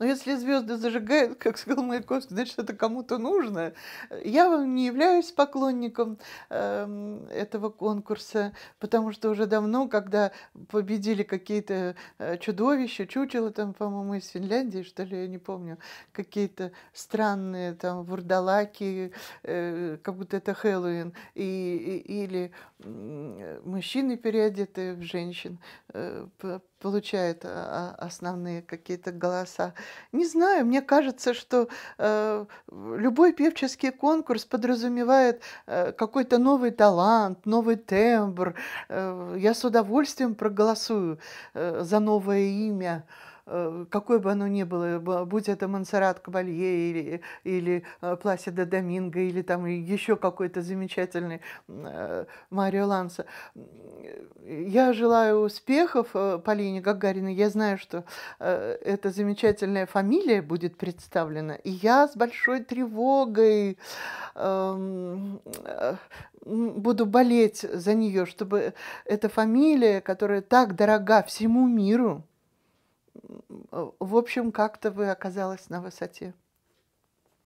Но «Ну, если звезды зажигают, как сказал Маяковский, значит, это кому-то нужно. Я вам не являюсь поклонником э, этого конкурса, потому что уже давно, когда победили какие-то э, чудовища, чучело там, по-моему, из Финляндии, что ли, я не помню, какие-то странные там вурдалаки, э, как будто это Хэллоуин, и, и, или мужчины переодетые в женщин, э, получает а, а, основные какие-то голоса. Не знаю, мне кажется, что э, любой певческий конкурс подразумевает э, какой-то новый талант, новый тембр. Э, я с удовольствием проголосую э, за новое имя. Э, какое бы оно ни было, будь это Монсеррат Кабалье или, или э, Пласида Доминго, или там еще какой-то замечательный э, Марио Ланса. Я желаю успехов Полине Гагариной. Я знаю, что эта замечательная фамилия будет представлена. И я с большой тревогой эм, буду болеть за нее, чтобы эта фамилия, которая так дорога всему миру, Э, в общем, как-то вы оказалась на высоте.